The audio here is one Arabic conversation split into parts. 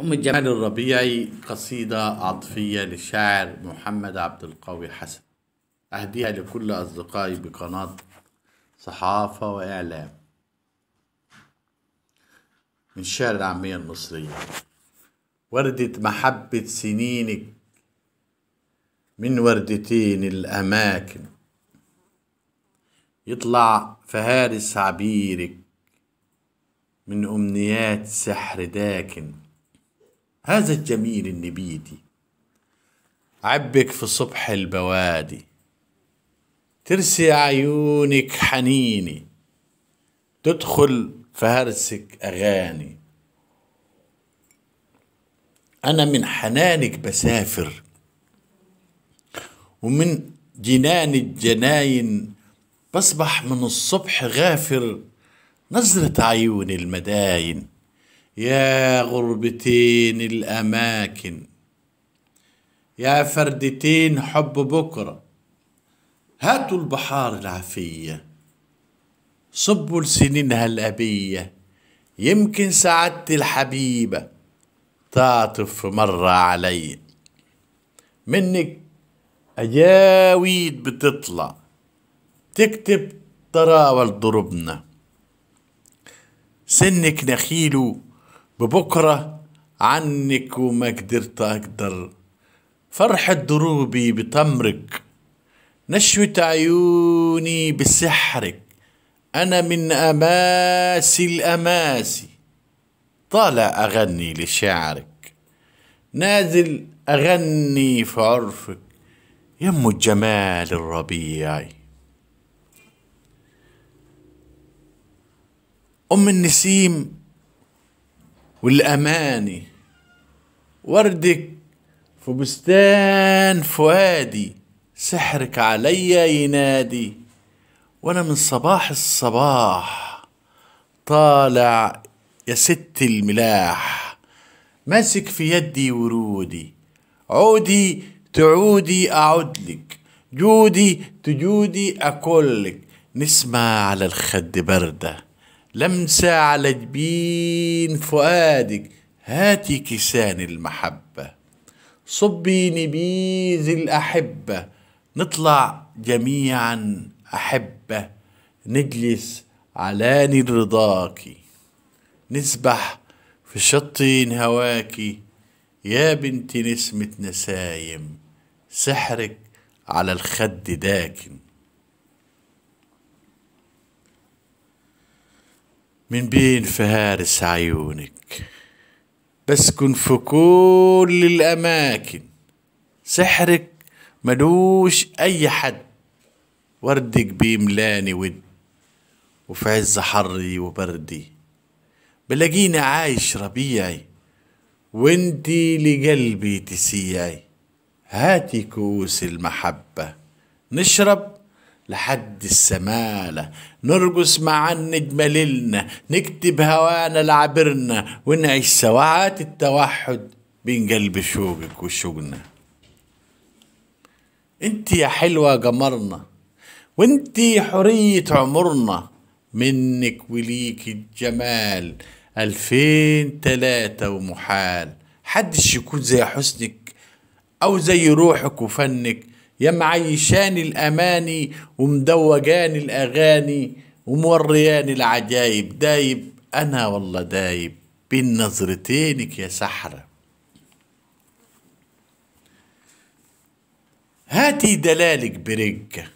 أم جمال الربيعي قصيدة عاطفية للشاعر محمد عبد القوي حسن أهديها لكل أصدقائي بقناة صحافة وإعلام من شعر العامية المصرية وردة محبة سنينك من وردتين الأماكن يطلع فهارس عبيرك من أمنيات سحر داكن هذا الجميل النبيدي عبك في صبح البوادي ترسي عيونك حنيني تدخل فهرسك أغاني أنا من حنانك بسافر ومن جنان الجناين بصبح من الصبح غافر نظرة عيون المداين يا غربتين الاماكن يا فردتين حب بكره هاتوا البحار العفية صبوا لسنينها الابيه يمكن سعدت الحبيبه تعطف مره علي منك اجاويد بتطلع تكتب تراول ضربنا سنك نخيله ببكرة عنك وما قدرت أقدر فرحة دروبي بتمرك نشوة عيوني بسحرك أنا من أماسي الأماسي طالع أغني لشعرك نازل أغني في عرفك يم الجمال الربيعي أم النسيم والأماني وردك في بستان فؤادي سحرك عليا ينادي وأنا من صباح الصباح طالع يا ست الملاح ماسك في يدي ورودي عودي تعودي أعدلك جودي تجودي أكلك نسمع على الخد بردة لمسة على جبين فؤادك هاتي كيسان المحبة صبي نبيذ الأحبة نطلع جميعا أحبة نجلس على الرضاك نسبح في شطين هواكي يا بنت نسمة نسايم سحرك على الخد داكن من بين فهارس عيونك بسكن في كل الأماكن سحرك ملوش أي حد وردك بيملاني ود وفي عز حري وبردي بلاقيني عايش ربيعي وانتي لقلبي تسيعي هاتي كوس المحبة نشرب لحد السمالة نرقص مع النجمة ليلنا نكتب هوانا لعبرنا ونعيش سواعات التوحد بين قلب شوقك وشوقنا انت يا حلوة قمرنا وانت حرية عمرنا منك وليك الجمال ألفين تلاتة ومحال حدش يكون زي حسنك أو زي روحك وفنك يا معيشان الأماني ومدوجان الأغاني وموريان العجايب دايب أنا والله دايب بين نظرتينك يا سحرة هاتي دلالك برجة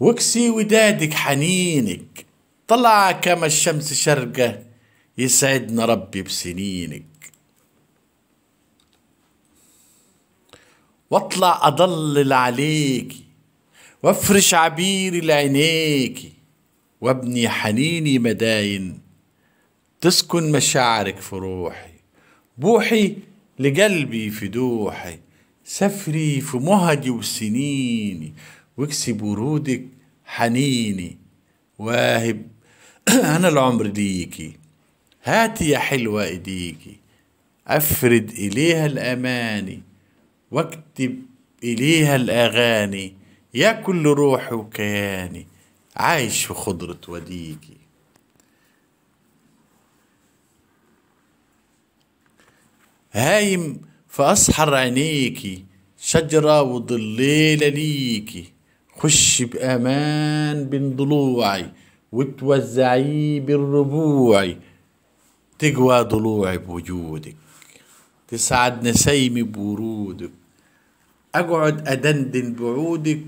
واكسي ودادك حنينك طلع كما الشمس شرقة يسعدنا ربي بسنينك واطلع اضلل عليكي وافرش عبيري لعينيكي وابني حنيني مداين تسكن مشاعرك في روحي بوحي لقلبي في دوحي سفري في مهجي وسنيني واكسب ورودك حنيني واهب انا العمر ديكي هاتي يا حلوة ايديكي افرد اليها الاماني واكتب إليها الأغاني يا كل روح وكياني عايش في خضرة وديكي هايم في أسحر عينيكي شجرة وضليلة ليكي خش بأمان بين ضلوعي وتوزعي بالربوعي تقوى ضلوعي بوجودك تسعد نسيمي بورودك أقعد أدندن بعودك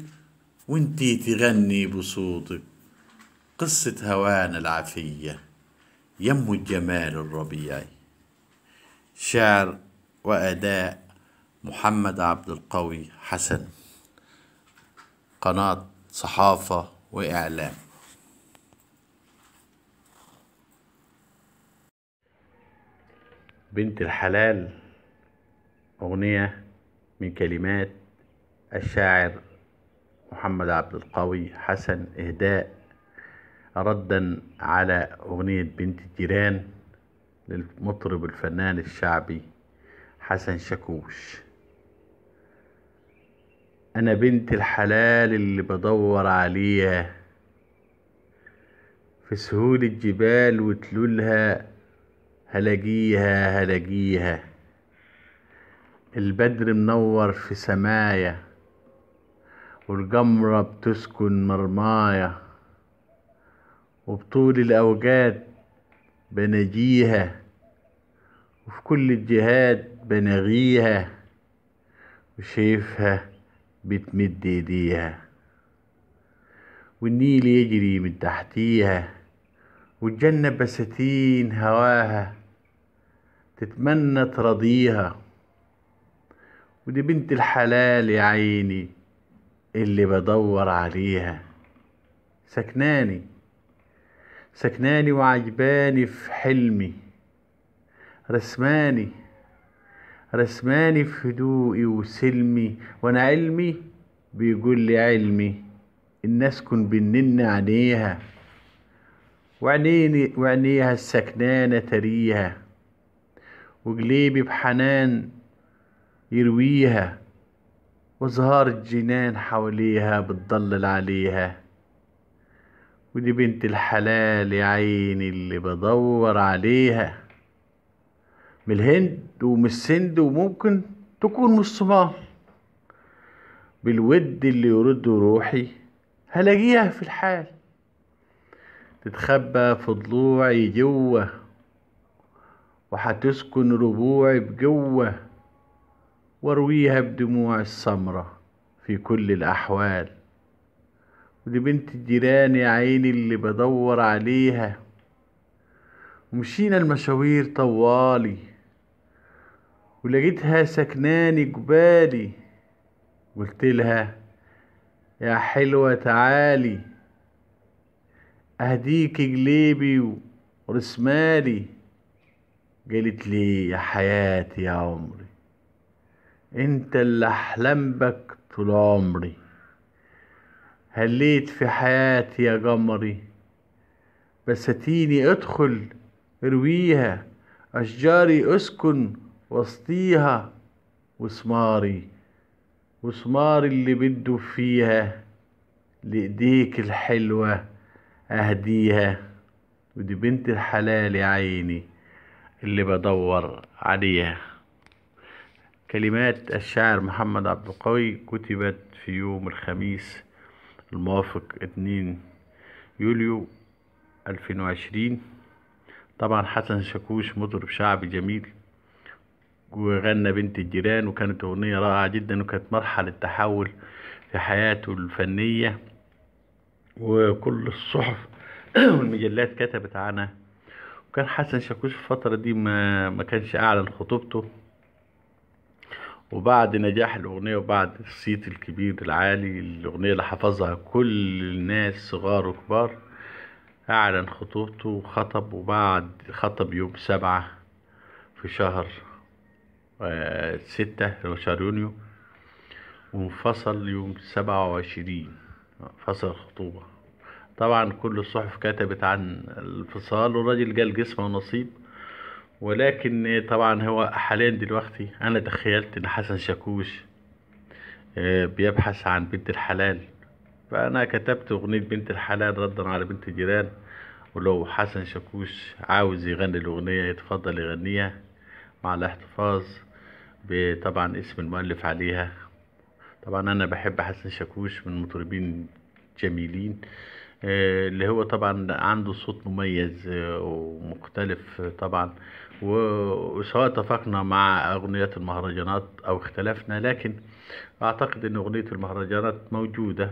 وانتي تغني بصوتك قصة هوانا العفية يم الجمال الربيعي شعر وأداء محمد عبد القوي حسن قناة صحافة وإعلام بنت الحلال أغنية من كلمات الشاعر محمد عبد القوي حسن إهداء ردا على أغنية بنت الجيران للمطرب الفنان الشعبي حسن شاكوش أنا بنت الحلال اللي بدور عليها في سهول الجبال وتلولها هلاقيها هلاقيها البدر منور في سمايا والجمرة بتسكن مرمايا وبطول الأوجات بنجيها وفي كل الجهات بنغيها وشايفها بتمد ايديها والنيل يجري من تحتيها والجنة بساتين هواها تتمنى ترضيها ودي بنت الحلال يا عيني اللي بدور عليها سكناني سكناني وعجباني في حلمي رسماني رسماني في هدوئي وسلمي وانا علمي بيقول لي علمي الناس كن بنن عينيها وعينيني وعينيها السكنانة تريها وقليبي بحنان يرويها وزهار الجنان حواليها بتضلل عليها ودي بنت الحلال يا عيني اللي بدور عليها من الهند ومن السند وممكن تكون من الصومال بالود اللي يرد روحي هلاقيها في الحال تتخبى في ضلوعي جوه وهتسكن ربوعي بجوه وارويها بدموع السمرة في كل الأحوال ودي بنت الجيران يا عيني اللي بدور عليها ومشينا المشاوير طوالي ولقيتها سكناني جبالي قلت لها يا حلوة تعالي أهديك جليبي ورسمالي قالت لي يا حياتي يا عمري انت اللي احلم بك طول عمري هليت في حياتي يا قمري بساتيني ادخل ارويها اشجاري اسكن وسطيها وسماري وسماري اللي بده فيها لإيديك الحلوة أهديها ودي بنت الحلال يا عيني اللي بدور عليها كلمات الشاعر محمد عبد القوي كتبت في يوم الخميس الموافق 2 يوليو 2020 طبعا حسن شاكوش مطرب شعبي جميل وغنى بنت الجيران وكانت أغنية رائعة جدا وكانت مرحلة تحول في حياته الفنية وكل الصحف والمجلات كتبت عنها وكان حسن شاكوش في الفترة دي ما, ما كانش أعلن خطوبته وبعد نجاح الأغنية وبعد الصيت الكبير العالي الأغنية اللي حفظها كل الناس صغار وكبار أعلن خطوبته وخطب وبعد خطب يوم سبعة في شهر آه، ستة اللي هو شهر يونيو وانفصل يوم سبعة وعشرين فصل الخطوبة طبعا كل الصحف كتبت عن الانفصال والراجل جال جسمه ونصيب ولكن طبعا هو حاليا دلوقتي انا تخيلت ان حسن شاكوش آه، بيبحث عن بنت الحلال فانا كتبت اغنية بنت الحلال ردا على بنت الجيران ولو حسن شاكوش عاوز يغني الاغنية يتفضل يغنيها مع الاحتفاظ بطبعا اسم المؤلف عليها طبعا انا بحب حسن شاكوش من المطربين جميلين آه، اللي هو طبعا عنده صوت مميز آه، ومختلف طبعا وسواء اتفقنا مع أغنيات المهرجانات أو اختلفنا لكن أعتقد أن أغنية المهرجانات موجودة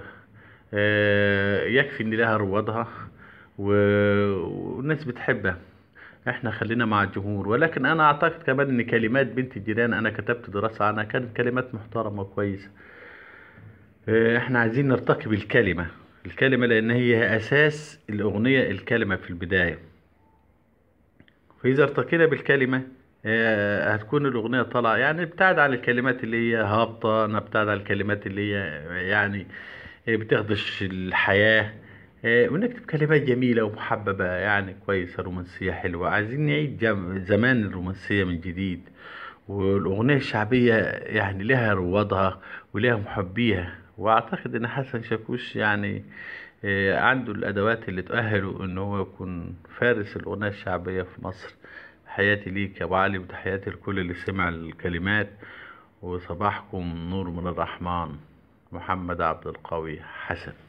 آه، يكفي أن لها روادها والناس بتحبها احنا خلينا مع الجمهور ولكن انا اعتقد كمان ان كلمات بنت الجيران انا كتبت دراسة عنها كانت كلمات محترمة وكويسة آه، احنا عايزين نرتقي بالكلمة الكلمة لان هي اساس الاغنية الكلمة في البداية فإذا ارتقينا بالكلمة آه، هتكون الأغنية طالعة يعني ابتعد عن الكلمات اللي هي هابطة نبتعد عن الكلمات اللي هي يعني بتخدش الحياة آه، ونكتب كلمات جميلة ومحببة يعني كويسة رومانسية حلوة عايزين نعيد زمان الرومانسية من جديد والأغنية الشعبية يعني لها روادها ولها محبيها وأعتقد إن حسن شاكوش يعني آه، عنده الادوات اللي تؤهله ان هو يكون فارس الاغنيه الشعبيه في مصر تحياتي ليك يا ابو علي وتحياتي لكل اللي سمع الكلمات وصباحكم نور من الرحمن محمد عبد القوي حسن